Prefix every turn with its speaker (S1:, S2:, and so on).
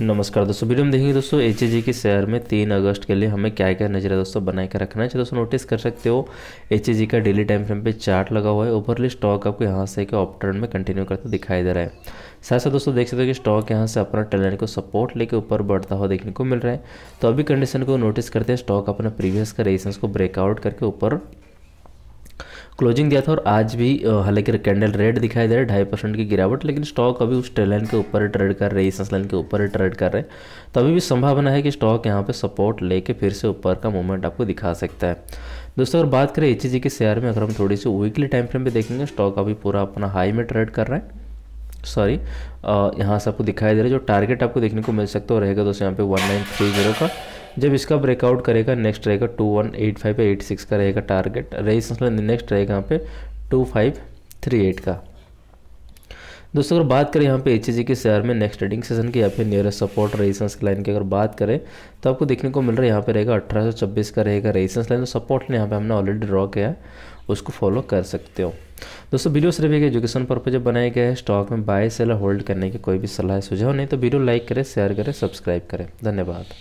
S1: नमस्कार दोस्तों वीडियो में देखेंगे दोस्तों एच जी के शेयर में तीन अगस्त के लिए हमें क्या क्या नजर है दोस्तों बनाए कर रखना है दोस्तों नोटिस कर सकते हो एच जी का डेली टाइम फ्रेम पे चार्ट लगा हुआ है ऊपरली स्टॉक आपको यहाँ से ऑप टर्न में कंटिन्यू करता दिखाई दे रहा है साथ साथ दोस्तों देख सकते हो कि स्टॉक यहाँ से अपना टैलेंट को सपोर्ट लेके ऊपर बढ़ता हुआ देखने को मिल रहा है तो अभी कंडीशन को नोटिस करते हैं स्टॉक अपना प्रीवियस का रेजिस्टेंस को ब्रेकआउट करके ऊपर क्लोजिंग दिया था और आज भी हालांकि कैंडल रेड दिखाई दे रहा है ढाई परसेंट की गिरावट लेकिन स्टॉक अभी उस ट्रेलाइन के ऊपर ही ट्रेड कर रहे इस लाइन के ऊपर ही ट्रेड कर रहे हैं तो अभी भी संभावना है कि स्टॉक यहाँ पे सपोर्ट लेके फिर से ऊपर का मूवमेंट आपको दिखा सकता है दोस्तों अगर बात करें एच e के शेयर में अगर हम थोड़ी सी वीकली टाइम फ्रेम पर देखेंगे स्टॉक अभी पूरा अपना हाई में ट्रेड कर रहा है सॉरी यहाँ से आपको दिखाई दे रहा है जो टारगेट आपको देखने को मिल सकता है रहेगा दोस्तों यहाँ पे वन नाइन थ्री जीरो का जब इसका ब्रेकआउट करेगा नेक्स्ट रहेगा two one eight five eight six का रहेगा टारगेट रेजिस्टेंस नेक्स्ट रहेगा यहाँ पे टू फाइव थ्री एट का दोस्तों अगर बात करें यहाँ पे एच e के शेयर में नेक्स्ट ट्रेडिंग सेशन की यहाँ फिर नियरेस्ट सपोर्ट रेजिस्टेंस की लाइन की अगर बात करें तो आपको देखने को मिल रहा है यहाँ पे रहेगा अठारह का रहेगा रेजिस्टेंस लाइन तो सपोर्ट ने यहाँ पे हमने ऑलरेडी ड्रॉ किया उसको फॉलो कर सकते हो दोस्तों वीडियो सिर्फ एक एजुकेशन पर्पज बनाया गया है स्टॉक में बाय सेल होल्ड करने की कोई भी सलाह सुझाव नहीं तो वीडियो लाइक करें शेयर करें सब्सक्राइब करें धन्यवाद